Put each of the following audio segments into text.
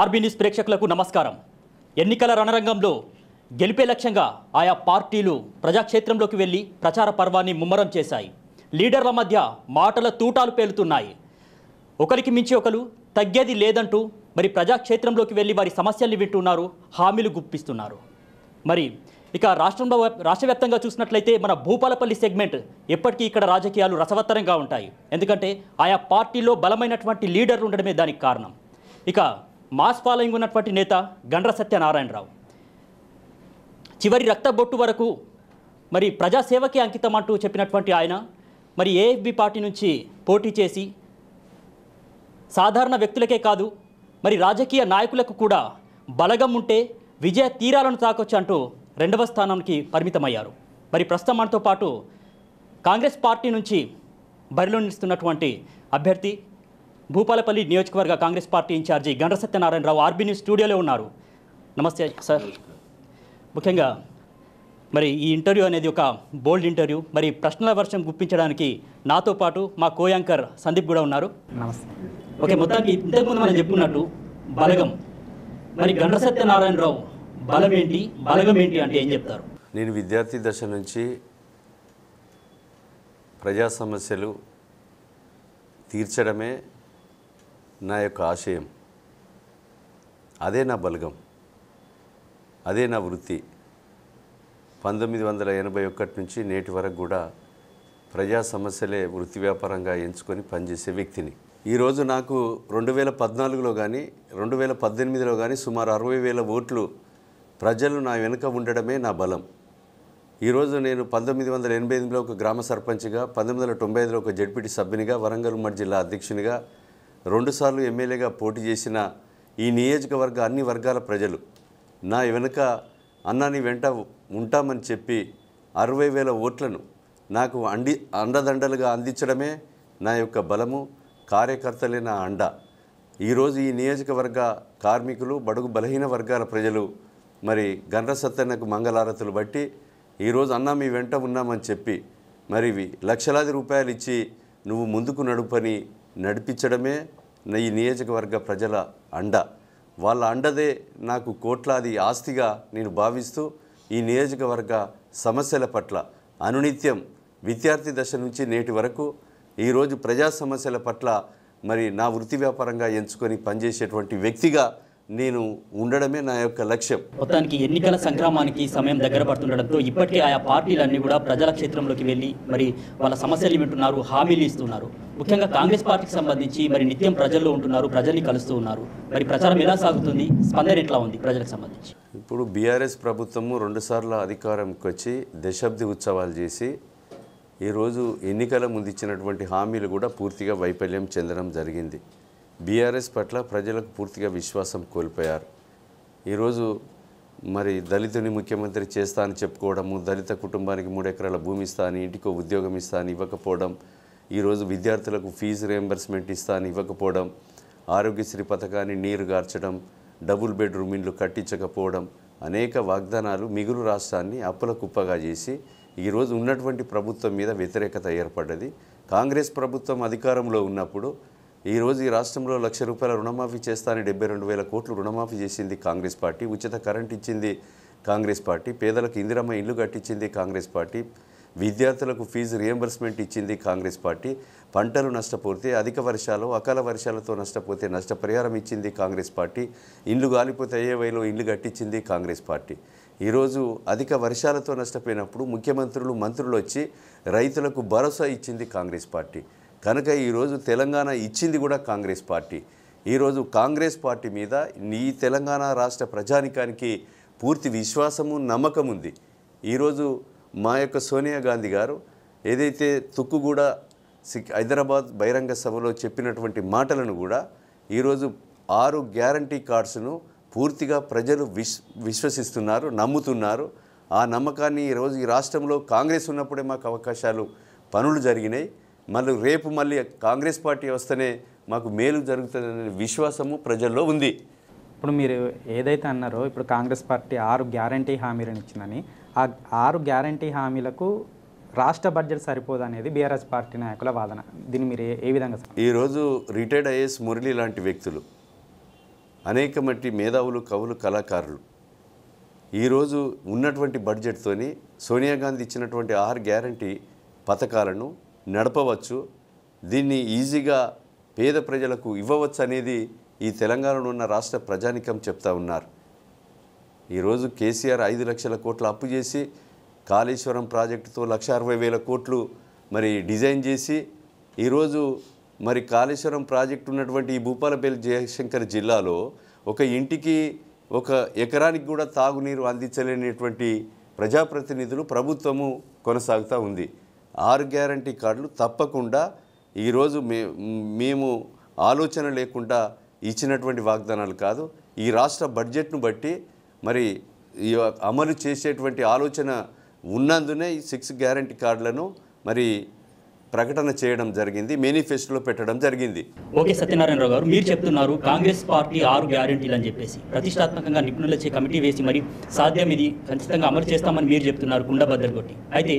RB news ప్రేక్షకులకు నమస్కారం ఎన్నికల రణరంగంలో గెలిపే లక్ష్యంగా ఆయా పార్టీలు ప్రజాక్షేత్రంలోకి వెళ్ళి ప్రచార పర్వాన్ని ముమ్మరం చేశాయి లీడర్ల మధ్య మాటల తూటాలు పేలుతున్నాయి ఒకరికి మించి ఒకరు తగ్గేది లేదంటూ మరి ప్రజాక్షేత్రంలోకి వెళ్ళి వారి సమస్యల్ని వింటున్నారు హామీలు గుప్పిస్తున్నారు మరి ఇక రాష్ట్రంలో రాష్ట్ర వ్యాప్తంగా చూసినట్లయితే మన భూపాలపల్లి సెగ్మెంట్ ఎప్పటికీ ఇక్కడ రాజకీయాలు రసవత్తరంగా ఉంటాయి ఎందుకంటే ఆయా పార్టీలో బలమైనటువంటి లీడర్లు ఉండడమే దానికి కారణం ఇక మాస్ ఫాలోయింగ్ ఉన్నటువంటి నేత గండ్ర సత్యనారాయణరావు చివరి రక్తబొట్టు వరకు మరి ప్రజాసేవకే అంకితం అంటూ చెప్పినటువంటి ఆయన మరి ఏఎఫ్బి పార్టీ నుంచి పోటీ చేసి సాధారణ వ్యక్తులకే కాదు మరి రాజకీయ నాయకులకు కూడా బలగం ఉంటే విజయ తీరాలను తాకొచ్చు అంటూ రెండవ స్థానానికి పరిమితమయ్యారు మరి ప్రస్తుతం మనతో పాటు కాంగ్రెస్ పార్టీ నుంచి బరిలో నిలుస్తున్నటువంటి అభ్యర్థి భూపాలపల్లి నియోజకవర్గ Congress party incharge Gandra Satyanarayana Rao RB news స్టూడియోలో ఉన్నారు నమస్తే సార్ ముఖ్యంగా మరి ఈ ఇంటర్వ్యూ అనేది ఒక బోల్డ్ ఇంటర్వ్యూ మరి ప్రశ్నల వర్షం గుప్పించడానికి నాతో పాటు మా కోయాంకర్ సందీప్ కూడా ఉన్నారు నమస్తే ఓకే మొత్తానికి ఇంతకుముందు మనం చెప్పుకున్నట్టు బలగం మరి గండ్ర సత్యనారాయణరావు బలం ఏంటి బలగం ఏంటి అంటే ఏం చెప్తారు నేను విద్యార్థి దశ నుంచి ప్రజా సమస్యలు తీర్చడమే నా యొక్క ఆశయం అదే నా బలగం అదే నా వృత్తి పంతొమ్మిది వందల ఎనభై ఒకటి నుంచి నేటి వరకు కూడా ప్రజా సమస్యలే వృత్తి వ్యాపారంగా ఎంచుకొని పనిచేసే వ్యక్తిని ఈరోజు నాకు రెండు వేల పద్నాలుగులో కానీ రెండు వేల పద్దెనిమిదిలో కానీ సుమారు అరవై వేల ఓట్లు ప్రజలు నా వెనుక ఉండడమే నా బలం ఈరోజు నేను పంతొమ్మిది వందల ఎనభై ఎనిమిదిలో ఒక గ్రామ సర్పంచ్గా పంతొమ్మిది వందల తొంభై ఐదులో ఒక జడ్పీటీ సభ్యునిగా వరంగల్ ఉమ్మడి జిల్లా అధ్యక్షునిగా రెండుసార్లు ఎమ్మెల్యేగా పోటీ చేసిన ఈ నియోజకవర్గ అన్ని వర్గాల ప్రజలు నా వెనుక అన్నాని వెంట ఉంటామని చెప్పి అరవై వేల ఓట్లను నాకు అండి అండదండలుగా అందించడమే నా యొక్క బలము కార్యకర్తలే నా అండ ఈరోజు ఈ నియోజకవర్గ కార్మికులు బడుగు బలహీన వర్గాల ప్రజలు మరి గండ్ర సత్తన్నకు మంగళారతులు బట్టి ఈరోజు అన్న మీ వెంట ఉన్నామని చెప్పి మరి లక్షలాది రూపాయలు ఇచ్చి నువ్వు ముందుకు నడుపని నడిపించడమే ఈ నియోజకవర్గ ప్రజల అండ వాళ్ళ అండదే నాకు కోట్లాది ఆస్తిగా నేను భావిస్తూ ఈ నియోజకవర్గ సమస్యల పట్ల అనునిత్యం విద్యార్థి దశ నుంచి నేటి వరకు ఈరోజు ప్రజా సమస్యల పట్ల మరి నా వృత్తి వ్యాపారంగా ఎంచుకొని పనిచేసేటువంటి వ్యక్తిగా నేను ఉండడమే నా యొక్క లక్ష్యం మొత్తానికి ఎన్నికల సంక్రమానికి సమయం దగ్గర పడుతుండడంతో ఇప్పటికే ఆయా పార్టీలన్నీ కూడా ప్రజల క్షేత్రంలోకి వెళ్ళి మరి వాళ్ళ సమస్యలు వింటున్నారు హామీలు ఇస్తున్నారు ముఖ్యంగా కాంగ్రెస్ పార్టీకి సంబంధించి మరి నిత్యం ప్రజల్లో ఉంటున్నారు ప్రజల్ని కలుస్తూ ఉన్నారు మరి ప్రచారం ఎలా సాగుతుంది స్పందన ఎట్లా ఉంది ప్రజలకు సంబంధించి ఇప్పుడు బీఆర్ఎస్ ప్రభుత్వము రెండుసార్లు అధికారంకి వచ్చి దశాబ్ది ఉత్సవాలు చేసి ఈరోజు ఎన్నికల ముందు ఇచ్చినటువంటి హామీలు కూడా పూర్తిగా వైఫల్యం చెందడం జరిగింది బీఆర్ఎస్ పట్ల ప్రజలకు పూర్తిగా విశ్వాసం కోల్పోయారు ఈరోజు మరి దళితుని ముఖ్యమంత్రి చేస్తా అని చెప్పుకోవడము దళిత కుటుంబానికి మూడు ఎకరాల భూమి ఇస్తా అని ఇంటికో ఉద్యోగం ఇస్తా అని ఇవ్వకపోవడం ఈరోజు విద్యార్థులకు ఫీజు రియంబర్స్మెంట్ ఇస్తా అని ఇవ్వకపోవడం ఆరోగ్యశ్రీ పథకాన్ని నీరు గార్చడం డబుల్ బెడ్రూమ్ ఇండ్లు కట్టించకపోవడం అనేక వాగ్దానాలు మిగులు రాష్ట్రాన్ని అప్పుల కుప్పగా చేసి ఈరోజు ఉన్నటువంటి ప్రభుత్వం మీద వ్యతిరేకత ఏర్పడ్డది కాంగ్రెస్ ప్రభుత్వం అధికారంలో ఉన్నప్పుడు ఈరోజు ఈ రాష్ట్రంలో లక్ష రూపాయల రుణమాఫీ చేస్తానని డెబ్బై రెండు వేల కోట్లు రుణమాఫీ చేసింది కాంగ్రెస్ పార్టీ ఉచిత కరెంట్ ఇచ్చింది కాంగ్రెస్ పార్టీ పేదలకు ఇందిరమ్మ ఇల్లు కట్టించింది కాంగ్రెస్ పార్టీ విద్యార్థులకు ఫీజు రియంబర్స్మెంట్ ఇచ్చింది కాంగ్రెస్ పార్టీ పంటలు నష్టపోతే అధిక వర్షాలు అకాల వర్షాలతో నష్టపోతే నష్టపరిహారం ఇచ్చింది కాంగ్రెస్ పార్టీ ఇండ్లు గాలిపోతే అయ్యేవైలో ఇండ్లు కట్టించింది కాంగ్రెస్ పార్టీ ఈరోజు అధిక వర్షాలతో నష్టపోయినప్పుడు ముఖ్యమంత్రులు మంత్రులు వచ్చి రైతులకు భరోసా ఇచ్చింది కాంగ్రెస్ పార్టీ కనుక ఈరోజు తెలంగాణ ఇచ్చింది కూడా కాంగ్రెస్ పార్టీ ఈరోజు కాంగ్రెస్ పార్టీ మీద నీ తెలంగాణ రాష్ట్ర ప్రజానికానికి పూర్తి విశ్వాసము నమ్మకం ఉంది ఈరోజు మా యొక్క సోనియా గాంధీ గారు ఏదైతే తుక్కుగూడ హైదరాబాద్ బహిరంగ సభలో చెప్పినటువంటి మాటలను కూడా ఈరోజు ఆరు గ్యారంటీ కార్డ్స్ను పూర్తిగా ప్రజలు విశ్ విశ్వసిస్తున్నారు నమ్ముతున్నారు ఆ నమ్మకాన్ని ఈరోజు ఈ రాష్ట్రంలో కాంగ్రెస్ ఉన్నప్పుడే మాకు అవకాశాలు పనులు జరిగినాయి మళ్ళీ రేపు మళ్ళీ కాంగ్రెస్ పార్టీ వస్తేనే మాకు మేలు జరుగుతుందనే విశ్వాసము ప్రజల్లో ఉంది ఇప్పుడు మీరు ఏదైతే అన్నారో ఇప్పుడు కాంగ్రెస్ పార్టీ ఆరు గ్యారంటీ హామీలను ఇచ్చిందని ఆ ఆరు గ్యారంటీ హామీలకు రాష్ట్ర బడ్జెట్ సరిపోదు అనేది బీఆర్ఎస్ పార్టీ నాయకుల వాదన దీన్ని మీరు ఏ విధంగా ఈరోజు రిటైర్డ్ ఐఏఎస్ మురళి లాంటి వ్యక్తులు అనేక మట్టి మేధావులు కవులు కళాకారులు ఈరోజు ఉన్నటువంటి బడ్జెట్తోని సోనియా గాంధీ ఇచ్చినటువంటి ఆరు గ్యారంటీ పథకాలను నడపవచ్చు దీన్ని ఈజీగా పేద ప్రజలకు ఇవ్వవచ్చు అనేది ఈ తెలంగాణలో ఉన్న రాష్ట్ర ప్రజానికం చెప్తా ఉన్నారు ఈరోజు కేసీఆర్ ఐదు లక్షల కోట్లు అప్పు చేసి కాళేశ్వరం ప్రాజెక్టుతో లక్ష అరవై వేల కోట్లు మరి డిజైన్ చేసి ఈరోజు మరి కాళేశ్వరం ప్రాజెక్టు ఉన్నటువంటి ఈ భూపాలపల్లి జయశంకర్ జిల్లాలో ఒక ఇంటికి ఒక ఎకరానికి కూడా తాగునీరు అందించలేనటువంటి ప్రజాప్రతినిధులు ప్రభుత్వము కొనసాగుతూ ఉంది ఆరు గ్యారంటీ కార్డులు తప్పకుండా ఈరోజు మే మేము ఆలోచన లేకుండా ఇచ్చినటువంటి వాగ్దానాలు కాదు ఈ రాష్ట్ర బడ్జెట్ను బట్టి మరి ఈ అమలు చేసేటువంటి ఆలోచన ఉన్నందునే ఈ సిక్స్ గ్యారంటీ కార్డులను మరి ప్రకటన చేయడం జరిగింది మేనిఫెస్టోలో పెట్టడం జరిగింది ఓకే సత్యనారాయణరావు గారు మీరు చెప్తున్నారు కాంగ్రెస్ పార్టీ ఆరు గ్యారంటీలు అని చెప్పేసి ప్రతిష్టాత్మకంగా నిపుణులచే కమిటీ వేసి మరి సాధ్యం ఇది ఖచ్చితంగా అమలు చేస్తామని మీరు చెప్తున్నారు కుండభద్ర కొట్టి అయితే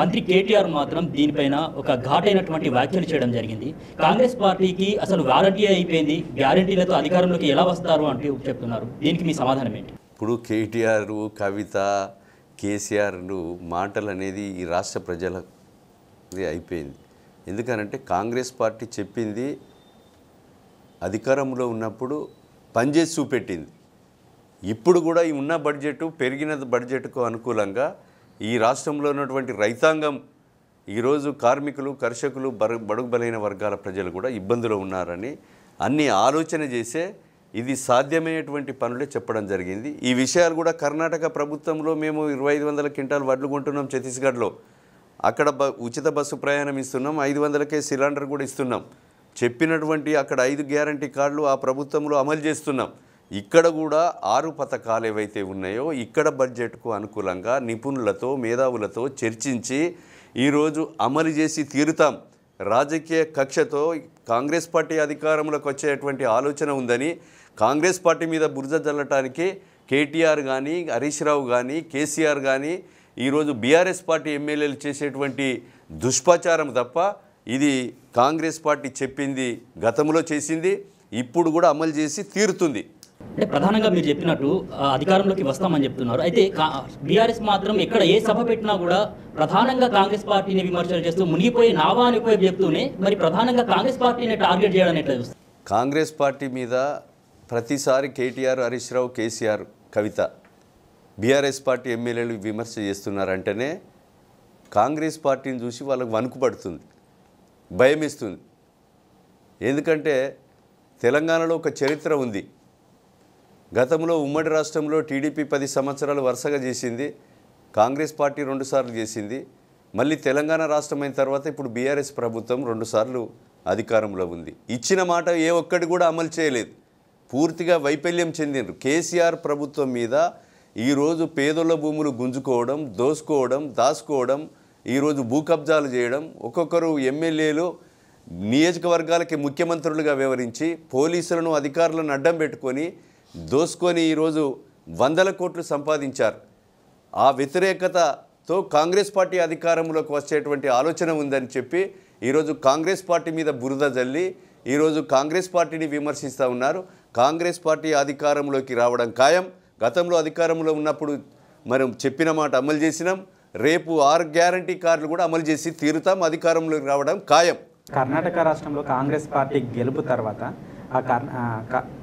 మంత్రి కేటీఆర్ మాత్రం దీనిపైన ఒక ఘాటైనటువంటి వ్యాఖ్యలు చేయడం జరిగింది కాంగ్రెస్ పార్టీకి అసలు వారంటీ అయిపోయింది గ్యారంటీలతో అధికారంలోకి ఎలా వస్తారు అంటూ చెప్తున్నారు దీనికి మీ సమాధానం ఏంటి ఇప్పుడు కేటీఆర్ కవిత కేసీఆర్లు మాటలు అనేది ఈ రాష్ట్ర ప్రజల ఇది అయిపోయింది ఎందుకనంటే కాంగ్రెస్ పార్టీ చెప్పింది అధికారంలో ఉన్నప్పుడు పనిచేసి చూపెట్టింది ఇప్పుడు కూడా ఈ ఉన్న బడ్జెట్ పెరిగిన బడ్జెట్కు అనుకూలంగా ఈ రాష్ట్రంలో ఉన్నటువంటి రైతాంగం ఈరోజు కార్మికులు కర్షకులు బడుగు బలైన వర్గాల ప్రజలు కూడా ఇబ్బందులు ఉన్నారని అన్ని ఆలోచన చేసే ఇది సాధ్యమయ్యేటువంటి పనులే చెప్పడం జరిగింది ఈ విషయాలు కూడా కర్ణాటక ప్రభుత్వంలో మేము ఇరవై ఐదు వందల క్వింటాలు వడ్లు కొంటున్నాం ఛత్తీస్గఢ్లో అక్కడ బ ఉచిత బస్సు ప్రయాణం ఇస్తున్నాం ఐదు వందలకే సిలిండర్ కూడా ఇస్తున్నాం చెప్పినటువంటి అక్కడ ఐదు గ్యారంటీ కార్డులు ఆ ప్రభుత్వంలో అమలు చేస్తున్నాం ఇక్కడ కూడా ఆరు పథకాలు ఏవైతే ఉన్నాయో ఇక్కడ బడ్జెట్కు అనుకూలంగా నిపుణులతో మేధావులతో చర్చించి ఈరోజు అమలు చేసి తీరుతాం రాజకీయ కక్షతో కాంగ్రెస్ పార్టీ అధికారంలోకి వచ్చేటువంటి ఆలోచన ఉందని కాంగ్రెస్ పార్టీ మీద బురద జల్లటానికి కేటీఆర్ కానీ హరీష్ రావు కానీ కేసీఆర్ కానీ ఈరోజు బీఆర్ఎస్ పార్టీ ఎమ్మెల్యేలు చేసేటువంటి దుష్ప్రచారం తప్ప ఇది కాంగ్రెస్ పార్టీ చెప్పింది గతంలో చేసింది ఇప్పుడు కూడా అమలు చేసి తీరుతుంది అంటే ప్రధానంగా మీరు చెప్పినట్టు అధికారంలోకి వస్తామని చెప్తున్నారు అయితే బీఆర్ఎస్ మాత్రం ఎక్కడ ఏ సభ పెట్టినా కూడా ప్రధానంగా కాంగ్రెస్ పార్టీని విమర్శలు చేస్తూ మునిగిపోయి నావా అని చెప్తూనే మరి ప్రధానంగా కాంగ్రెస్ పార్టీని టార్గెట్ చేయడం ఎట్లా చూస్తారు కాంగ్రెస్ పార్టీ మీద ప్రతిసారి KTR Harish Rao KCR Kavitha BRS party ఎమ్మెల్యేలు విమర్శ చేస్తున్నారంటేనే కాంగ్రెస్ పార్టీని చూసి వాళ్ళకు వణుకు పడుతుంది భయం ఇస్తుంది ఎందుకంటే తెలంగాణలో ఒక చరిత్ర ఉంది గతంలో ఉమ్మడి రాష్ట్రంలో టీడీపీ పది సంవత్సరాలు వరుసగా చేసింది కాంగ్రెస్ పార్టీ రెండుసార్లు చేసింది మళ్ళీ తెలంగాణ రాష్ట్రం అయిన తర్వాత ఇప్పుడు బీఆర్ఎస్ ప్రభుత్వం రెండుసార్లు అధికారంలో ఉంది ఇచ్చిన మాట ఏ ఒక్కటి కూడా అమలు చేయలేదు పూర్తిగా వైఫల్యం చెందిండ్రు కేసీఆర్ ప్రభుత్వం మీద ఈరోజు పేదోళ్ళ భూములు గుంజుకోవడం దోసుకోవడం దాచుకోవడం ఈరోజు భూ కబ్జాలు చేయడం ఒక్కొక్కరు ఎమ్మెల్యేలు నియోజకవర్గాలకి ముఖ్యమంత్రులుగా వివరించి పోలీసులను అధికారులను అడ్డం పెట్టుకొని దోసుకొని ఈరోజు వందల కోట్లు సంపాదించారు ఆ వ్యతిరేకతతో కాంగ్రెస్ పార్టీ అధికారంలోకి వచ్చేటువంటి ఆలోచన ఉందని చెప్పి ఈరోజు కాంగ్రెస్ పార్టీ మీద బురద జల్లి ఈరోజు కాంగ్రెస్ పార్టీని విమర్శిస్తూ ఉన్నారు కాంగ్రెస్ పార్టీ అధికారంలోకి రావడం ఖాయం గతంలో అధికారంలో ఉన్నప్పుడు మనం చెప్పిన మాట అమలు చేసినాం రేపు ఆరు గ్యారంటీ కార్డులు కూడా అమలు చేసి తీరుతాం అధికారంలోకి రావడం ఖాయం కర్ణాటక రాష్ట్రంలో కాంగ్రెస్ పార్టీ గెలుపు తర్వాత ఆ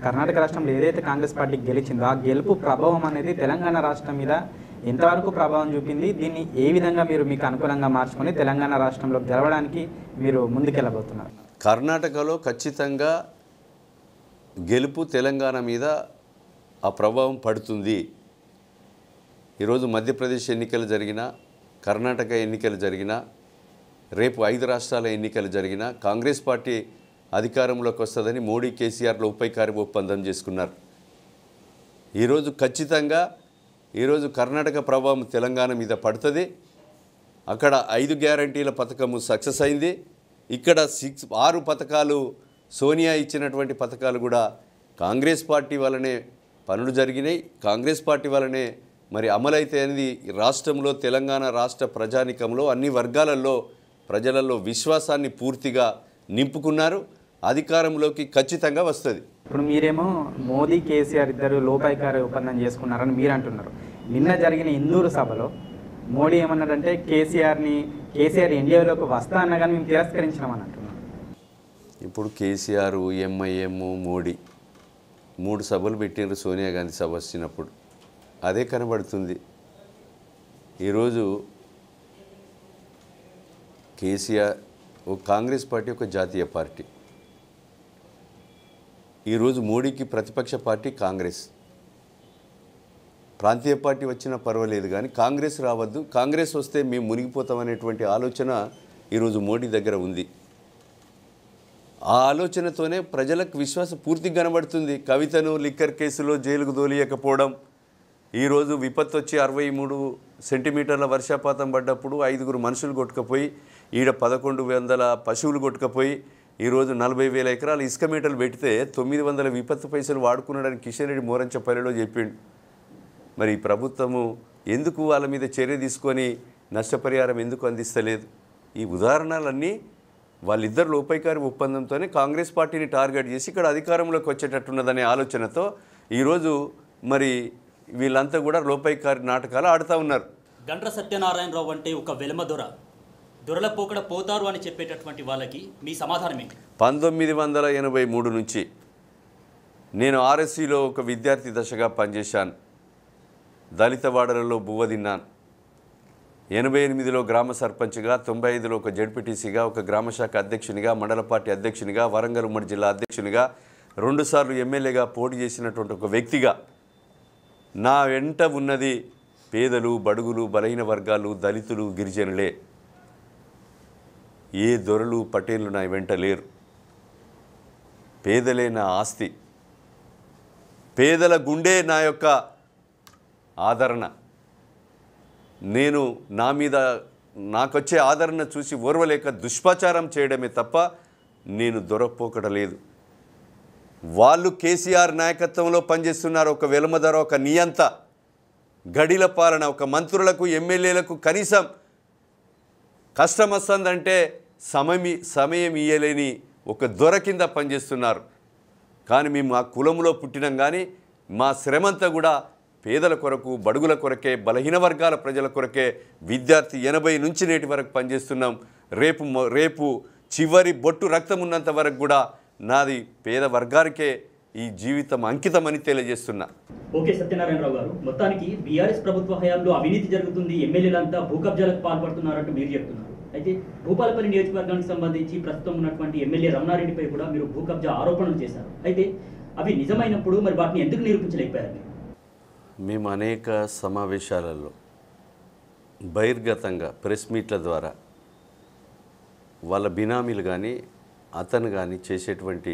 కర్ణాటక రాష్ట్రంలో ఏదైతే కాంగ్రెస్ పార్టీ గెలిచిందో ఆ గెలుపు ప్రభావం అనేది తెలంగాణ రాష్ట్రం మీద ఎంతవరకు ప్రభావం చూపింది దీన్ని ఏ విధంగా మీరు మీకు అనుకూలంగా మార్చుకొని తెలంగాణ రాష్ట్రంలో గెలవడానికి మీరు ముందుకెళ్ళబోతున్నారు కర్ణాటకలో ఖచ్చితంగా గెలుపు తెలంగాణ మీద ఆ ప్రభావం పడుతుంది ఈరోజు మధ్యప్రదేశ్ ఎన్నికలు జరిగినా కర్ణాటక ఎన్నికలు జరిగినా రేపు ఐదు రాష్ట్రాల ఎన్నికలు జరిగినా కాంగ్రెస్ పార్టీ అధికారంలోకి వస్తుందని మోడీ కేసీఆర్లో ఉపైకారి ఒప్పందం చేసుకున్నారు ఈరోజు ఖచ్చితంగా ఈరోజు కర్ణాటక ప్రభావం తెలంగాణ మీద పడుతుంది అక్కడ ఐదు గ్యారంటీల పథకము సక్సెస్ అయింది ఇక్కడ సిక్స్ ఆరు పథకాలు సోనియా ఇచ్చినటువంటి పథకాలు కూడా కాంగ్రెస్ పార్టీ వల్లనే పనులు జరిగినాయి కాంగ్రెస్ పార్టీ వల్లనే మరి అమలైతే అనేది రాష్ట్రంలో తెలంగాణ రాష్ట్ర ప్రజానికంలో అన్ని వర్గాలలో ప్రజలలో విశ్వాసాన్ని పూర్తిగా నింపుకున్నారు అధికారంలోకి ఖచ్చితంగా వస్తుంది ఇప్పుడు మీరేమో మోదీ కేసీఆర్ ఇద్దరు లోపాయికారి ఒప్పందం చేసుకున్నారని మీరు అంటున్నారు నిన్న జరిగిన ఇందూరు సభలో మోడీ ఏమన్నాడంటే కేసీఆర్ని కేసీఆర్ ఇండియాలోకి వస్తా అన్న కానీ మేము తిరస్కరించినామని అంటున్నాం ఇప్పుడు కేసీఆర్ ఎంఐఎం మోడీ మూడు సభలు పెట్టినారు సోనియా గాంధీ సభ వచ్చినప్పుడు అదే కనబడుతుంది ఈరోజు కేసీఆర్ ఒక కాంగ్రెస్ పార్టీ ఒక జాతీయ పార్టీ ఈరోజు మోడీకి ప్రతిపక్ష పార్టీ కాంగ్రెస్ ప్రాంతీయ పార్టీ వచ్చినా పర్వాలేదు కానీ కాంగ్రెస్ రావద్దు కాంగ్రెస్ వస్తే మేము మునిగిపోతామనేటువంటి ఆలోచన ఈరోజు మోడీ దగ్గర ఉంది ఆ ఆలోచనతోనే ప్రజలకు విశ్వాసం పూర్తిగా కనబడుతుంది కవితను లిక్కర్ కేసులో జైలుకు దోలియకపోవడం ఈరోజు విపత్తు వచ్చి అరవై మూడు సెంటీమీటర్ల వర్షపాతం పడ్డప్పుడు ఐదుగురు మనుషులు కొట్టుకపోయి ఈడ పదకొండు వందల పశువులు కొట్టుకపోయి ఈరోజు నలభై వేల ఎకరాలు ఇసుక మీటర్లు పెడితే తొమ్మిది వందల విపత్తు పైసలు వాడుకున్నాడని కిషన్ రెడ్డి మోరంచపల్లిలో చెప్పిండు మరి ప్రభుత్వము ఎందుకు వాళ్ళ మీద చర్య తీసుకొని నష్టపరిహారం ఎందుకు అందిస్తలేదు ఈ ఉదాహరణలన్నీ వాళ్ళిద్దరు లోపైకారి ఒప్పందంతోనే కాంగ్రెస్ పార్టీని టార్గెట్ చేసి ఇక్కడ అధికారంలోకి వచ్చేటట్టున్నదనే ఆలోచనతో ఈరోజు మరి వీళ్ళంతా కూడా లోపైకారి నాటకాలు ఆడుతూ ఉన్నారు గండ్ర సత్యనారాయణరావు అంటే ఒక వెలమదొర దొరల పోకడ పోతారు అని చెప్పేటటువంటి వాళ్ళకి మీ సమాధానం ఏంటి పంతొమ్మిది వందల ఎనభై మూడు నుంచి నేను ఆర్ఎస్సీలో ఒక విద్యార్థి దశగా పనిచేశాను దళిత వాడలలో బువ్వ తిన్నాను ఎనభై ఎనిమిదిలో గ్రామ సర్పంచ్గా తొంభై ఐదులో ఒక జడ్పీటీసీగా ఒక గ్రామ శాఖ అధ్యక్షునిగా మండల పార్టీ అధ్యక్షునిగా వరంగల్ ఉమ్మడి జిల్లా అధ్యక్షునిగా రెండుసార్లు ఎమ్మెల్యేగా పోటీ చేసినటువంటి ఒక వ్యక్తిగా నా వెంట ఉన్నది పేదలు బడుగులు బలహీన వర్గాలు దళితులు గిరిజనులే ఏ దొరలు పటేళ్లు నా వెంట లేరు పేదలే నా ఆస్తి పేదల గుండె నా యొక్క ఆదరణ నేను నా మీద నాకొచ్చే ఆదరణ చూసి ఓర్వలేక దుష్పాచారం చేయడమే తప్ప నేను లేదు వాళ్ళు కేసీఆర్ నాయకత్వంలో పనిచేస్తున్నారు ఒక వెలుమధర ఒక నియంత గడిల పాలన ఒక మంత్రులకు ఎమ్మెల్యేలకు కనీసం కష్టం వస్తుందంటే సమయం సమయం ఇయ్యలేని ఒక దొర కింద పనిచేస్తున్నారు కానీ మేము మా కులంలో పుట్టినాం కానీ మా శ్రమంతా కూడా పేదల కొరకు బడుగుల కొరకే బలహీన వర్గాల ప్రజల కొరకే విద్యార్థి ఎనభై నుంచి నేటి వరకు పనిచేస్తున్నాం రేపు రేపు చివరి బొట్టు రక్తం ఉన్నంత వరకు కూడా నాది పేద వర్గానికే ఈ జీవితం అంకితమని తెలియజేస్తున్నా ఓకే సత్యనారాయణరావు గారు మొత్తానికి బీఆర్ఎస్ ప్రభుత్వ హయాంలో అవినీతి జరుగుతుంది ఎమ్మెల్యేలంతా భూకబ్జాలకు పాల్పడుతున్నారంటూ మీరు చెప్తున్నారు అయితే భూపాలపల్లి నియోజకవర్గానికి సంబంధించి ప్రస్తుతం ఉన్నటువంటి ఎమ్మెల్యే రమణారెడ్డిపై కూడా మీరు భూకబ్జా ఆరోపణలు చేశారు అయితే అవి నిజమైనప్పుడు మరి వాటిని ఎందుకు నిరూపించలేకపోయారు మీరు మేము అనేక సమావేశాలలో బహిర్గతంగా ప్రెస్ మీట్ల ద్వారా వాళ్ళ బినామీలు కానీ అతను కానీ చేసేటువంటి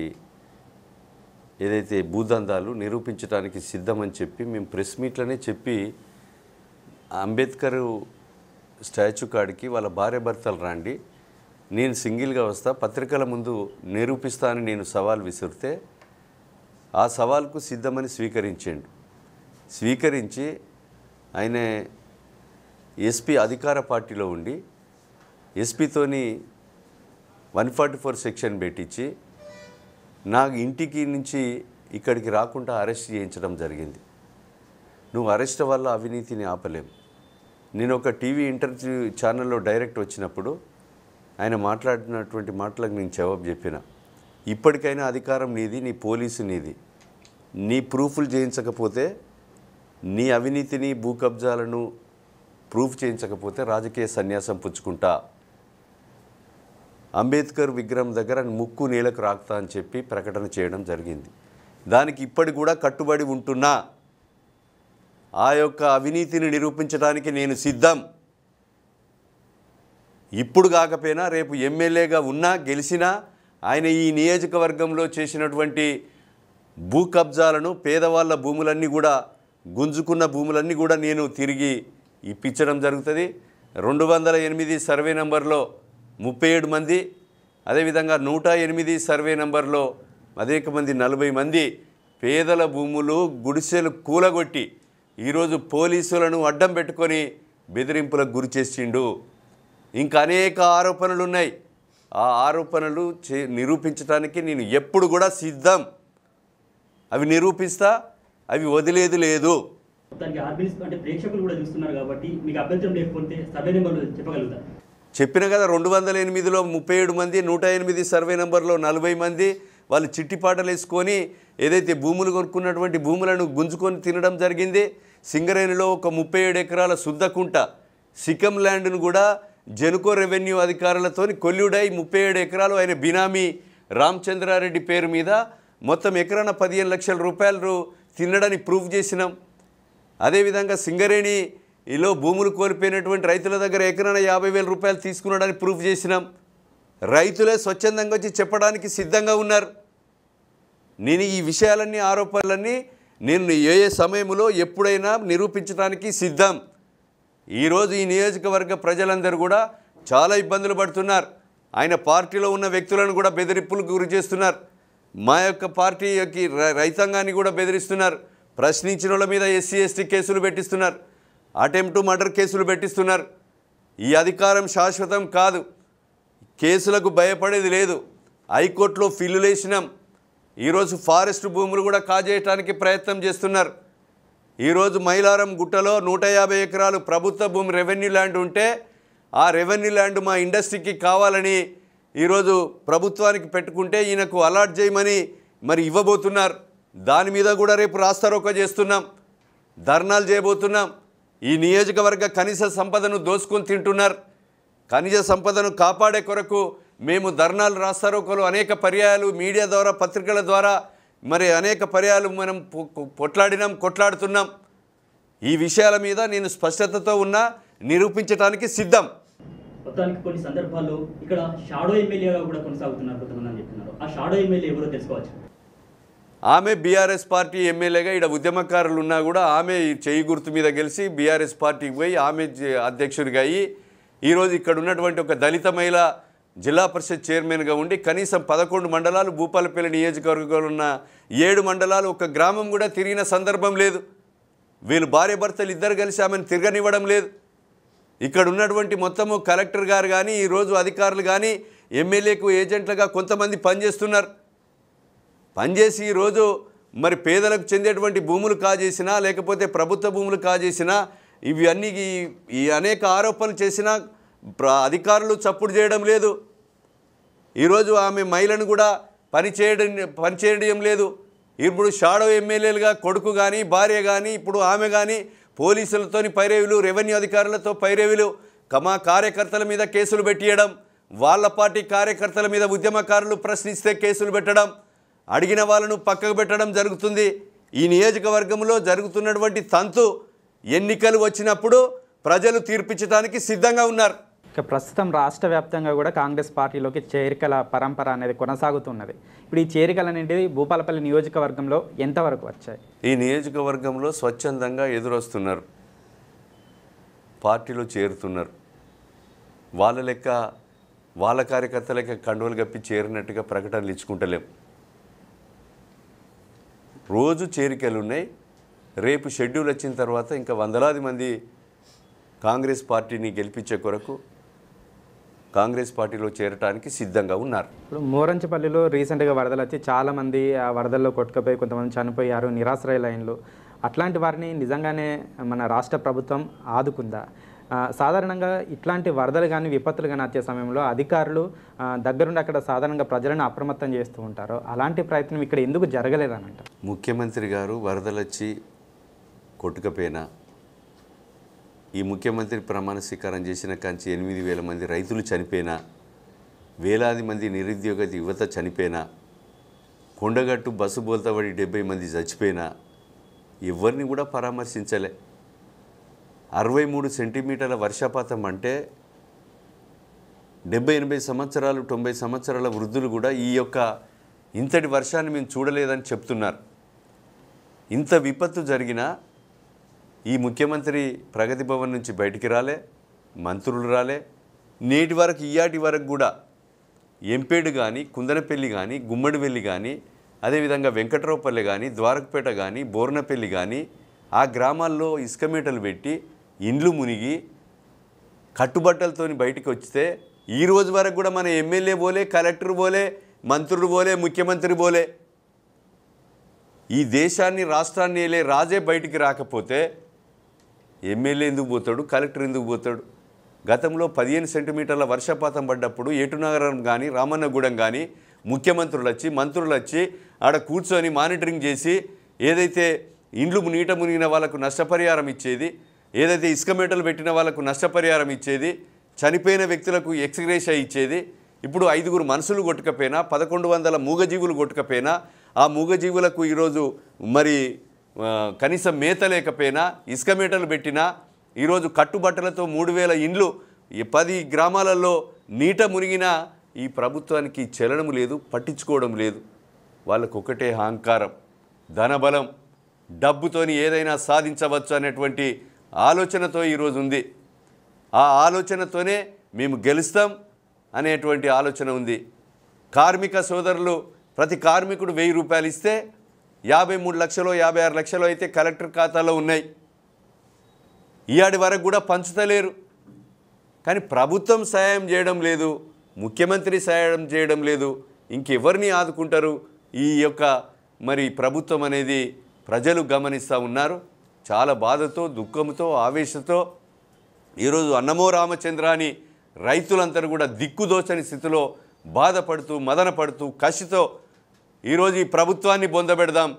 ఏదైతే భూదందాలు నిరూపించడానికి సిద్ధమని చెప్పి మేము ప్రెస్ మీట్లనే చెప్పి అంబేద్కర్ స్టాచ్యూ కాడికి వాళ్ళ భార్య భర్తలు రాండి నేను సింగిల్గా వస్తా పత్రికల ముందు నిరూపిస్తానని నేను సవాల్ విసిరితే ఆ సవాల్కు సిద్ధమని స్వీకరించాడు స్వీకరించి ఆయన ఎస్పీ అధికార పార్టీలో ఉండి ఎస్పీతోని వన్ ఫార్టీ ఫోర్ సెక్షన్ పెట్టించి నా ఇంటికి నుంచి ఇక్కడికి రాకుండా అరెస్ట్ చేయించడం జరిగింది నువ్వు అరెస్ట్ వల్ల అవినీతిని ఆపలేం నేను ఒక టీవీ ఇంటర్వ్యూ ఛానల్లో డైరెక్ట్ వచ్చినప్పుడు ఆయన మాట్లాడినటువంటి మాటలకు నేను జవాబు చెప్పిన ఇప్పటికైనా అధికారం నీది నీ పోలీసు నీది నీ ప్రూఫ్లు చేయించకపోతే నీ అవినీతిని భూ కబ్జాలను ప్రూఫ్ చేయించకపోతే రాజకీయ సన్యాసం పుచ్చుకుంటా అంబేద్కర్ విగ్రహం దగ్గర ముక్కు నీళ్ళకు రాక్తా అని చెప్పి ప్రకటన చేయడం జరిగింది దానికి ఇప్పటి కూడా కట్టుబడి ఉంటున్నా ఆ యొక్క అవినీతిని నిరూపించడానికి నేను సిద్ధం ఇప్పుడు కాకపోయినా రేపు ఎమ్మెల్యేగా ఉన్నా గెలిచినా ఆయన ఈ నియోజకవర్గంలో చేసినటువంటి భూ కబ్జాలను పేదవాళ్ళ భూములన్నీ కూడా గుంజుకున్న భూములన్నీ కూడా నేను తిరిగి ఇప్పించడం జరుగుతుంది రెండు వందల ఎనిమిది సర్వే నెంబర్లో ముప్పై ఏడు మంది అదేవిధంగా నూట ఎనిమిది సర్వే నెంబర్లో అనేక మంది నలభై మంది పేదల భూములు గుడిసెలు కూలగొట్టి ఈరోజు పోలీసులను అడ్డం పెట్టుకొని బెదిరింపులకు గురి చేసిండు ఇంకా అనేక ఆరోపణలు ఉన్నాయి ఆ ఆరోపణలు నిరూపించడానికి నేను ఎప్పుడు కూడా సిద్ధం అవి నిరూపిస్తా అవి వదిలేదు లేదు చెప్పిన కదా రెండు వందల ఎనిమిదిలో ముప్పై ఏడు మంది నూట ఎనిమిది సర్వే నెంబర్లో నలభై మంది వాళ్ళు చిట్టిపాటలు వేసుకొని ఏదైతే భూములు కొనుక్కున్నటువంటి భూములను గుంజుకొని తినడం జరిగింది సింగరేణిలో ఒక ముప్పై ఏడు ఎకరాల శుద్ధకుంట సిక్కం ల్యాండ్ను కూడా జెనుకో రెవెన్యూ అధికారులతో కొల్లుడై ముప్పై ఏడు ఎకరాలు ఆయన బినామీ రామచంద్రారెడ్డి పేరు మీద మొత్తం ఎకరాన పదిహేను లక్షల రూపాయలు తిన్నడని ప్రూఫ్ చేసినాం అదేవిధంగా సింగరేణిలో భూములు కోల్పోయినటువంటి రైతుల దగ్గర ఎకరాన యాభై వేల రూపాయలు తీసుకున్నాడని ప్రూఫ్ చేసినాం రైతులే స్వచ్ఛందంగా వచ్చి చెప్పడానికి సిద్ధంగా ఉన్నారు నేను ఈ విషయాలన్నీ ఆరోపణలన్నీ నేను ఏ ఏ సమయంలో ఎప్పుడైనా నిరూపించడానికి సిద్ధం ఈరోజు ఈ నియోజకవర్గ ప్రజలందరూ కూడా చాలా ఇబ్బందులు పడుతున్నారు ఆయన పార్టీలో ఉన్న వ్యక్తులను కూడా బెదిరింపులకు గురి చేస్తున్నారు మా యొక్క పార్టీ యొక్క రైతాంగాన్ని కూడా బెదిరిస్తున్నారు ప్రశ్నించిన వాళ్ళ మీద ఎస్సీ ఎస్టీ కేసులు పెట్టిస్తున్నారు అటెంప్ట్ మర్డర్ కేసులు పెట్టిస్తున్నారు ఈ అధికారం శాశ్వతం కాదు కేసులకు భయపడేది లేదు హైకోర్టులో ఫిల్లు లేచినాం ఈరోజు ఫారెస్ట్ భూములు కూడా కాజేయటానికి ప్రయత్నం చేస్తున్నారు ఈరోజు మైలారం గుట్టలో నూట యాభై ఎకరాలు ప్రభుత్వ భూమి రెవెన్యూ ల్యాండ్ ఉంటే ఆ రెవెన్యూ ల్యాండ్ మా ఇండస్ట్రీకి కావాలని ఈరోజు ప్రభుత్వానికి పెట్టుకుంటే ఈయనకు అలాట్ చేయమని మరి ఇవ్వబోతున్నారు దాని మీద కూడా రేపు రాస్తారోక చేస్తున్నాం ధర్నాలు చేయబోతున్నాం ఈ నియోజకవర్గ కనీస సంపదను దోసుకొని తింటున్నారు ఖనిజ సంపదను కాపాడే కొరకు మేము ధర్నాలు రాస్తారోకలు అనేక పర్యాయాలు మీడియా ద్వారా పత్రికల ద్వారా మరి అనేక పర్యాలు మనం పొట్లాడినాం కొట్లాడుతున్నాం ఈ విషయాల మీద నేను స్పష్టతతో ఉన్నా నిరూపించడానికి సిద్ధం మొత్తానికి కొన్ని సందర్భాల్లో ఇక్కడ షాడో ఎమ్మెల్యేగా కూడా కొనసాగుతున్నారు కొంతమంది అని చెప్తున్నారు ఆ షాడో ఎమ్మెల్యే ఎవరో తెలుసుకోవచ్చు ఆమె బీఆర్ఎస్ పార్టీ ఎమ్మెల్యేగా ఇక్కడ ఉద్యమకారులు ఉన్నా కూడా ఆమె చేయి గుర్తు మీద గెలిచి బీఆర్ఎస్ పార్టీకి పోయి ఆమె అధ్యక్షుడిగా అయ్యి ఈరోజు ఇక్కడ ఉన్నటువంటి ఒక దళిత మహిళ జిల్లా పరిషత్ చైర్మన్గా ఉండి కనీసం పదకొండు మండలాలు భూపాలపల్లి నియోజకవర్గంలో ఉన్న ఏడు మండలాలు ఒక గ్రామం కూడా తిరిగిన సందర్భం లేదు వీళ్ళు భార్య భర్తలు ఇద్దరు కలిసి ఆమెను తిరగనివ్వడం లేదు ఇక్కడ ఉన్నటువంటి మొత్తము కలెక్టర్ గారు కానీ ఈరోజు అధికారులు కానీ ఎమ్మెల్యేకు ఏజెంట్లుగా కొంతమంది పనిచేస్తున్నారు పనిచేసి ఈరోజు మరి పేదలకు చెందేటువంటి భూములు కాజేసినా లేకపోతే ప్రభుత్వ భూములు కాజేసినా ఇవన్నీ ఈ అనేక ఆరోపణలు చేసినా అధికారులు చప్పుడు చేయడం లేదు ఈరోజు ఆమె మహిళను కూడా పనిచేయడం పనిచేయడం లేదు ఇప్పుడు షాడో ఎమ్మెల్యేలుగా కొడుకు కానీ భార్య కానీ ఇప్పుడు ఆమె కానీ పోలీసులతోని పైరేవులు రెవెన్యూ అధికారులతో పైరేవులు కమా కార్యకర్తల మీద కేసులు పెట్టియడం వాళ్ళ పార్టీ కార్యకర్తల మీద ఉద్యమకారులు ప్రశ్నిస్తే కేసులు పెట్టడం అడిగిన వాళ్ళను పక్కకు పెట్టడం జరుగుతుంది ఈ నియోజకవర్గంలో జరుగుతున్నటువంటి తంతు ఎన్నికలు వచ్చినప్పుడు ప్రజలు తీర్పించడానికి సిద్ధంగా ఉన్నారు ఇక ప్రస్తుతం రాష్ట్ర వ్యాప్తంగా కూడా కాంగ్రెస్ పార్టీలోకి చేరికల పరంపర అనేది కొనసాగుతున్నది ఇప్పుడు ఈ చేరికలు అనేది భూపాలపల్లి నియోజకవర్గంలో ఎంతవరకు వచ్చాయి ఈ నియోజకవర్గంలో స్వచ్ఛందంగా ఎదురొస్తున్నారు పార్టీలో చేరుతున్నారు వాళ్ళ లెక్క వాళ్ళ లెక్క కండువలు కప్పి చేరినట్టుగా ప్రకటనలు ఇచ్చుకుంటలేం రోజు చేరికలు ఉన్నాయి రేపు షెడ్యూల్ వచ్చిన తర్వాత ఇంకా వందలాది మంది కాంగ్రెస్ పార్టీని గెలిపించే కొరకు కాంగ్రెస్ పార్టీలో చేరటానికి సిద్ధంగా ఉన్నారు ఇప్పుడు మోరంచపల్లిలో రీసెంట్గా వరదలు వచ్చి చాలామంది ఆ వరదల్లో కొట్టుకుపోయి కొంతమంది చనిపోయారు నిరాశ్రయ లైన్లు అట్లాంటి వారిని నిజంగానే మన రాష్ట్ర ప్రభుత్వం ఆదుకుందా సాధారణంగా ఇట్లాంటి వరదలు కానీ విపత్తులు కానీ వచ్చే సమయంలో అధికారులు దగ్గరుండి అక్కడ సాధారణంగా ప్రజలను అప్రమత్తం చేస్తూ ఉంటారు అలాంటి ప్రయత్నం ఇక్కడ ఎందుకు జరగలేదనంట ముఖ్యమంత్రి గారు వరదలు వచ్చి కొట్టుకపోయినా ఈ ముఖ్యమంత్రి ప్రమాణ స్వీకారం చేసిన కంచి ఎనిమిది వేల మంది రైతులు చనిపోయినా వేలాది మంది నిరుద్యోగ యువత చనిపోయినా కొండగట్టు బస్సు బోల్తబడి డెబ్బై మంది చచ్చిపోయినా ఎవరిని కూడా పరామర్శించలే అరవై మూడు సెంటీమీటర్ల వర్షపాతం అంటే డెబ్బై ఎనభై సంవత్సరాలు తొంభై సంవత్సరాల వృద్ధులు కూడా ఈ యొక్క ఇంతటి వర్షాన్ని మేము చూడలేదని చెప్తున్నారు ఇంత విపత్తు జరిగినా ఈ ముఖ్యమంత్రి ప్రగతి భవన్ నుంచి బయటికి రాలే మంత్రులు రాలే నేటి వరకు ఇయ్యాటి వరకు కూడా ఎంపేడు కానీ కుందనపల్లి కానీ గుమ్మడివెల్లి కానీ అదేవిధంగా వెంకటరావుపల్లి కానీ ద్వారకపేట కానీ బోర్నపల్లి కానీ ఆ గ్రామాల్లో ఇసుక మేటలు పెట్టి ఇండ్లు మునిగి కట్టుబట్టలతో బయటికి వచ్చితే ఈ రోజు వరకు కూడా మన ఎమ్మెల్యే పోలే కలెక్టర్ పోలే మంత్రులు పోలే ముఖ్యమంత్రి పోలే ఈ దేశాన్ని రాష్ట్రాన్ని వెళ్ళే రాజే బయటికి రాకపోతే ఎమ్మెల్యే ఎందుకు పోతాడు కలెక్టర్ ఎందుకు పోతాడు గతంలో పదిహేను సెంటీమీటర్ల వర్షపాతం పడ్డప్పుడు ఏటునగరం కానీ రామన్నగూడెం కానీ ముఖ్యమంత్రులు వచ్చి మంత్రులు వచ్చి ఆడ కూర్చొని మానిటరింగ్ చేసి ఏదైతే ఇండ్లు నీట మునిగిన వాళ్ళకు నష్టపరిహారం ఇచ్చేది ఏదైతే ఇసుక మేటలు పెట్టిన వాళ్ళకు నష్టపరిహారం ఇచ్చేది చనిపోయిన వ్యక్తులకు ఎక్స్గ్రేష ఇచ్చేది ఇప్పుడు ఐదుగురు మనసులు కొట్టుకపోయినా పదకొండు వందల మూగజీవులు కొట్టుకపోయినా ఆ మూగజీవులకు ఈరోజు మరి కనీసం మేత లేకపోయినా ఇసుక మీటర్లు పెట్టినా ఈరోజు కట్టుబట్టలతో మూడు వేల ఇండ్లు పది గ్రామాలలో నీట మునిగినా ఈ ప్రభుత్వానికి చలనం లేదు పట్టించుకోవడం లేదు వాళ్ళకు ఒకటే అహంకారం ధనబలం డబ్బుతోని ఏదైనా సాధించవచ్చు అనేటువంటి ఆలోచనతో ఈరోజు ఉంది ఆ ఆలోచనతోనే మేము గెలుస్తాం అనేటువంటి ఆలోచన ఉంది కార్మిక సోదరులు ప్రతి కార్మికుడు వెయ్యి రూపాయలు ఇస్తే యాభై మూడు లక్షలు యాభై ఆరు లక్షలు అయితే కలెక్టర్ ఖాతాలో ఉన్నాయి ఈయాడి వరకు కూడా పంచుతలేరు కానీ ప్రభుత్వం సహాయం చేయడం లేదు ముఖ్యమంత్రి సహాయం చేయడం లేదు ఇంకెవరిని ఆదుకుంటారు ఈ యొక్క మరి ప్రభుత్వం అనేది ప్రజలు గమనిస్తూ ఉన్నారు చాలా బాధతో దుఃఖంతో ఆవేశంతో ఈరోజు అన్నమో రామచంద్ర అని రైతులందరూ కూడా దిక్కుదోచని స్థితిలో బాధపడుతూ మదనపడుతూ కసితో ఈరోజు ఈ ప్రభుత్వాన్ని పొందబెడదాం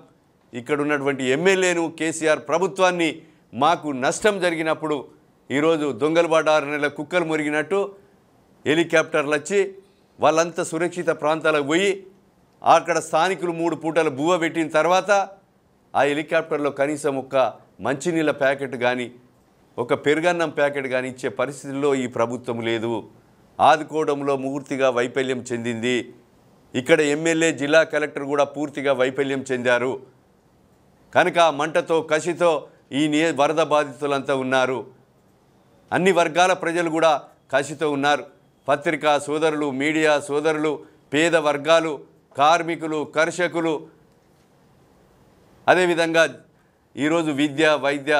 ఇక్కడ ఉన్నటువంటి ఎమ్మెల్యేను కేసీఆర్ ప్రభుత్వాన్ని మాకు నష్టం జరిగినప్పుడు ఈరోజు దొంగలబాట ఆరు నెలల కుక్కలు మురిగినట్టు హెలికాప్టర్లు వచ్చి వాళ్ళంతా సురక్షిత ప్రాంతాలకు పోయి అక్కడ స్థానికులు మూడు పూటలు బువ్వ పెట్టిన తర్వాత ఆ హెలికాప్టర్లో కనీసం ఒక మంచినీళ్ళ ప్యాకెట్ కానీ ఒక పెరుగన్నం ప్యాకెట్ కానీ ఇచ్చే పరిస్థితుల్లో ఈ ప్రభుత్వం లేదు ఆదుకోవడంలో మూర్తిగా వైఫల్యం చెందింది ఇక్కడ ఎమ్మెల్యే జిల్లా కలెక్టర్ కూడా పూర్తిగా వైఫల్యం చెందారు కనుక మంటతో కసితో ఈ వరద బాధితులంతా ఉన్నారు అన్ని వర్గాల ప్రజలు కూడా కసితో ఉన్నారు పత్రికా సోదరులు మీడియా సోదరులు పేద వర్గాలు కార్మికులు కర్షకులు అదేవిధంగా ఈరోజు విద్య వైద్య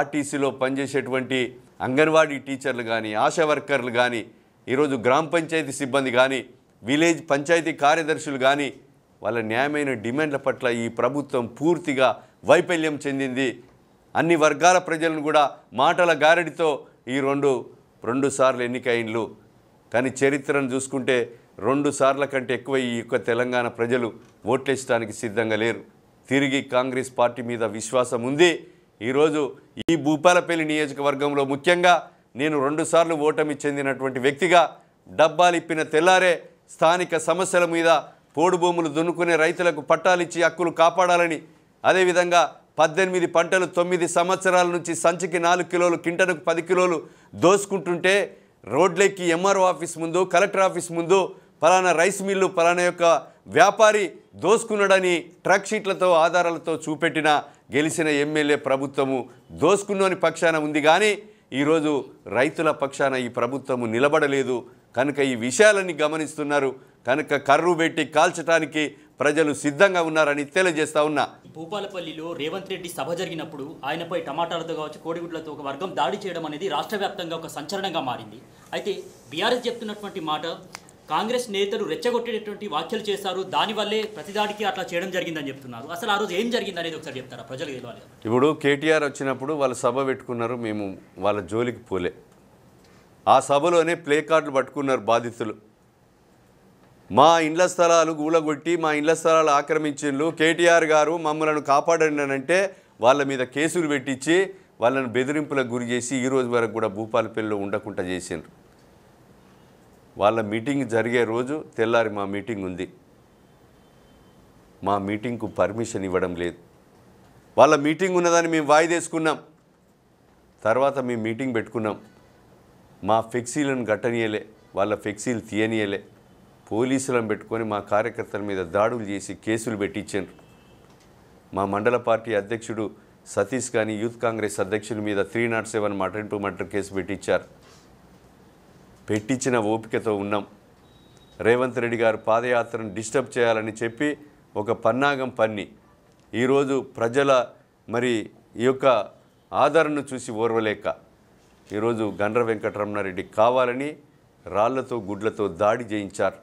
ఆర్టీసీలో పనిచేసేటువంటి అంగన్వాడీ టీచర్లు కానీ ఆశా వర్కర్లు కానీ ఈరోజు గ్రామ పంచాయతీ సిబ్బంది కానీ విలేజ్ పంచాయతీ కార్యదర్శులు కానీ వాళ్ళ న్యాయమైన డిమాండ్ల పట్ల ఈ ప్రభుత్వం పూర్తిగా వైఫల్యం చెందింది అన్ని వర్గాల ప్రజలను కూడా మాటల గారడితో ఈ రెండు రెండు సార్లు ఎన్నికైన్లు కానీ చరిత్రను చూసుకుంటే రెండు సార్ల కంటే ఎక్కువ ఈ యొక్క తెలంగాణ ప్రజలు ఓట్లేసడానికి సిద్ధంగా లేరు తిరిగి కాంగ్రెస్ పార్టీ మీద విశ్వాసం ఉంది ఈరోజు ఈ భూపాలపల్లి నియోజకవర్గంలో ముఖ్యంగా నేను రెండుసార్లు ఓటమి చెందినటువంటి వ్యక్తిగా డబ్బాలిప్పిన తెల్లారే స్థానిక సమస్యల మీద పోడు భూములు దున్నుకునే రైతులకు పట్టాలిచ్చి హక్కులు కాపాడాలని అదేవిధంగా పద్దెనిమిది పంటలు తొమ్మిది సంవత్సరాల నుంచి సంచికి నాలుగు కిలోలు కింటనకు పది కిలోలు దోసుకుంటుంటే రోడ్లెక్కి ఎంఆర్ఓ ఆఫీస్ ముందు కలెక్టర్ ఆఫీస్ ముందు పలానా రైస్ మిల్లు పలానా యొక్క వ్యాపారి దోసుకున్నాడని ట్రక్ షీట్లతో ఆధారాలతో చూపెట్టిన గెలిచిన ఎమ్మెల్యే ప్రభుత్వము దోసుకున్నోని పక్షాన ఉంది కానీ ఈరోజు రైతుల పక్షాన ఈ ప్రభుత్వము నిలబడలేదు కనుక ఈ విషయాలని గమనిస్తున్నారు కనుక కర్రు పెట్టి కాల్చడానికి ప్రజలు సిద్ధంగా ఉన్నారని తెలియజేస్తా ఉన్నా భూపాలపల్లిలో రేవంత్ రెడ్డి సభ జరిగినప్పుడు ఆయనపై టమాటాలతో కావచ్చు కోడిగుడ్లతో ఒక వర్గం దాడి చేయడం అనేది రాష్ట్ర వ్యాప్తంగా ఒక సంచలనంగా మారింది అయితే బీఆర్ఎస్ చెప్తున్నటువంటి మాట కాంగ్రెస్ నేతలు రెచ్చగొట్టేటటువంటి వ్యాఖ్యలు చేశారు దానివల్లే ప్రతి దాడికి అట్లా చేయడం జరిగిందని చెప్తున్నారు అసలు ఆ రోజు ఏం జరిగింది అనేది ఒకసారి చెప్తారా ప్రజలు తెలియాలి ఇప్పుడు కేటీఆర్ వచ్చినప్పుడు వాళ్ళు సభ పెట్టుకున్నారు మేము వాళ్ళ జోలికి పోలే ఆ సభలోనే ప్లే కార్డులు పట్టుకున్నారు బాధితులు మా ఇండ్ల స్థలాలు గూలగొట్టి మా ఇండ్ల స్థలాలు ఆక్రమించిండ్రు కేటీఆర్ గారు మమ్మలను కాపాడండి అంటే వాళ్ళ మీద కేసులు పెట్టించి వాళ్ళని బెదిరింపులకు గురి చేసి ఈరోజు వరకు కూడా భూపాలపల్లిలో ఉండకుండా చేసిండ్రు వాళ్ళ మీటింగ్ జరిగే రోజు తెల్లారి మా మీటింగ్ ఉంది మా మీటింగ్కు పర్మిషన్ ఇవ్వడం లేదు వాళ్ళ మీటింగ్ ఉన్నదని మేము వాయిదేసుకున్నాం తర్వాత మేము మీటింగ్ పెట్టుకున్నాం మా ఫ్లెక్సీలను గట్టనీయలే వాళ్ళ ఫ్లెక్సీలు తీయనీయలే పోలీసులను పెట్టుకొని మా కార్యకర్తల మీద దాడులు చేసి కేసులు పెట్టించారు మా మండల పార్టీ అధ్యక్షుడు సతీష్ కానీ యూత్ కాంగ్రెస్ అధ్యక్షుల మీద త్రీ నాట్ సెవెన్ మటన్ టు మటర్ కేసు పెట్టించారు పెట్టించిన ఓపికతో ఉన్నాం రేవంత్ రెడ్డి గారు పాదయాత్రను డిస్టర్బ్ చేయాలని చెప్పి ఒక పన్నాగం పన్ని ఈరోజు ప్రజల మరి ఈ యొక్క ఆదరణను చూసి ఓర్వలేక ఈరోజు గండ్ర వెంకటరమణారెడ్డి కావాలని రాళ్లతో గుడ్లతో దాడి చేయించారు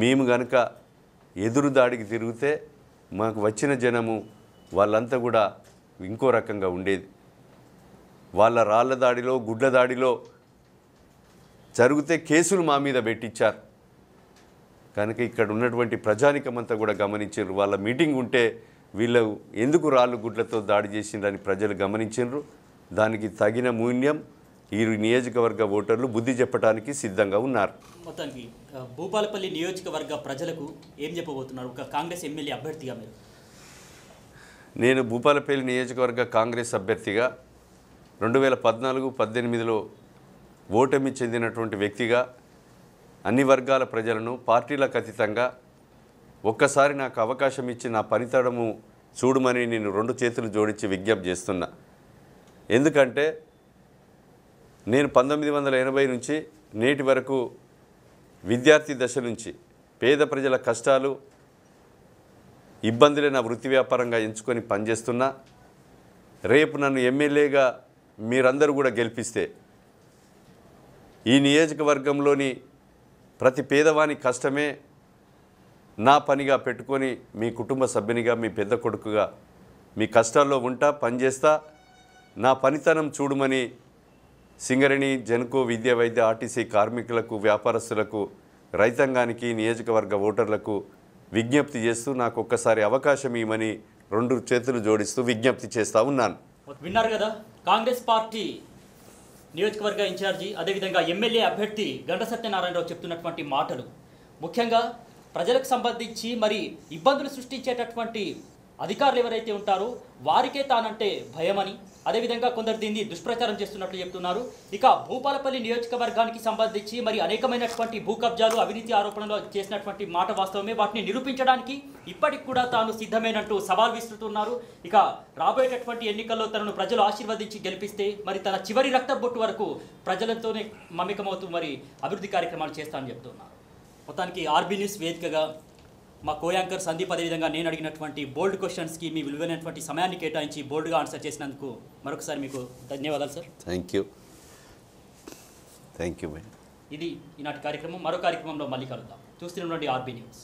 మేము గనక ఎదురు దాడికి తిరిగితే మాకు వచ్చిన జనము వాళ్ళంతా కూడా ఇంకో రకంగా ఉండేది వాళ్ళ రాళ్ల దాడిలో గుడ్ల దాడిలో జరిగితే కేసులు మా మీద పెట్టించారు కనుక ఇక్కడ ఉన్నటువంటి ప్రజానికమంతా కూడా గమనించారు వాళ్ళ మీటింగ్ ఉంటే వీళ్ళు ఎందుకు రాళ్ళు గుడ్లతో దాడి చేసిండ్రని ప్రజలు గమనించారు దానికి తగిన మూల్యం ఈ నియోజకవర్గ ఓటర్లు బుద్ధి చెప్పడానికి సిద్ధంగా ఉన్నారు మొత్తానికి భూపాలపల్లి నియోజకవర్గ ప్రజలకు ఏం చెప్పబోతున్నారు ఒక కాంగ్రెస్ ఎమ్మెల్యే అభ్యర్థిగా మీరు నేను భూపాలపల్లి నియోజకవర్గ కాంగ్రెస్ అభ్యర్థిగా రెండు వేల పద్నాలుగు పద్దెనిమిదిలో ఓటమి చెందినటువంటి వ్యక్తిగా అన్ని వర్గాల ప్రజలను పార్టీలకు అతీతంగా ఒక్కసారి నాకు అవకాశం ఇచ్చి నా పనితడము చూడమని నేను రెండు చేతులు జోడించి విజ్ఞప్తి చేస్తున్నా ఎందుకంటే నేను పంతొమ్మిది వందల ఎనభై నుంచి నేటి వరకు విద్యార్థి దశ నుంచి పేద ప్రజల కష్టాలు ఇబ్బందులైన వృత్తి వ్యాపారంగా ఎంచుకొని పనిచేస్తున్నా రేపు నన్ను ఎమ్మెల్యేగా మీరందరూ కూడా గెలిపిస్తే ఈ నియోజకవర్గంలోని ప్రతి పేదవాని కష్టమే నా పనిగా పెట్టుకొని మీ కుటుంబ సభ్యునిగా మీ పెద్ద కొడుకుగా మీ కష్టాల్లో ఉంటా పనిచేస్తా నా పనితనం చూడమని సింగరేణి జన్కో విద్యా వైద్య ఆర్టీసీ కార్మికులకు వ్యాపారస్తులకు రైతాంగానికి నియోజకవర్గ ఓటర్లకు విజ్ఞప్తి చేస్తూ నాకు ఒక్కసారి అవకాశం ఇవ్వమని రెండు చేతులు జోడిస్తూ విజ్ఞప్తి చేస్తూ ఉన్నాను విన్నారు కదా కాంగ్రెస్ పార్టీ నియోజకవర్గ ఇన్ఛార్జి అదేవిధంగా ఎమ్మెల్యే అభ్యర్థి గంట సత్యనారాయణరావు చెప్తున్నటువంటి మాటలు ముఖ్యంగా ప్రజలకు సంబంధించి మరి ఇబ్బందులు సృష్టించేటటువంటి అధికారులు ఎవరైతే ఉంటారో వారికే తానంటే భయమని అదేవిధంగా కొందరు దీన్ని దుష్ప్రచారం చేస్తున్నట్లు చెప్తున్నారు ఇక భూపాలపల్లి నియోజకవర్గానికి సంబంధించి మరి అనేకమైనటువంటి భూ కబ్జాలు అవినీతి ఆరోపణలు చేసినటువంటి మాట వాస్తవమే వాటిని నిరూపించడానికి ఇప్పటికి కూడా తాను సిద్ధమేనంటూ సవాల్ విస్తుతున్నారు ఇక రాబోయేటటువంటి ఎన్నికల్లో తనను ప్రజలు ఆశీర్వదించి గెలిపిస్తే మరి తన చివరి రక్తబొట్టు వరకు ప్రజలతోనే మమికమవుతూ మరి అభివృద్ధి కార్యక్రమాలు చేస్తానని చెప్తున్నారు మొత్తానికి ఆర్బీ న్యూస్ వేదికగా మా కో యాంకర్ సందీప్ అదేవిధంగా నేను అడిగినటువంటి బోల్డ్ క్వశ్చన్స్కి మీ విలువైనటువంటి సమయాన్ని కేటాయించి బోల్డ్గా ఆన్సర్ చేసినందుకు మరొకసారి మీకు ధన్యవాదాలు sir thank you thank you ఇది ఈనాటి కార్యక్రమం మరో కార్యక్రమంలో మళ్ళీ కలుద్దాం చూస్తున్నటువంటి ఆర్బీ న్యూస్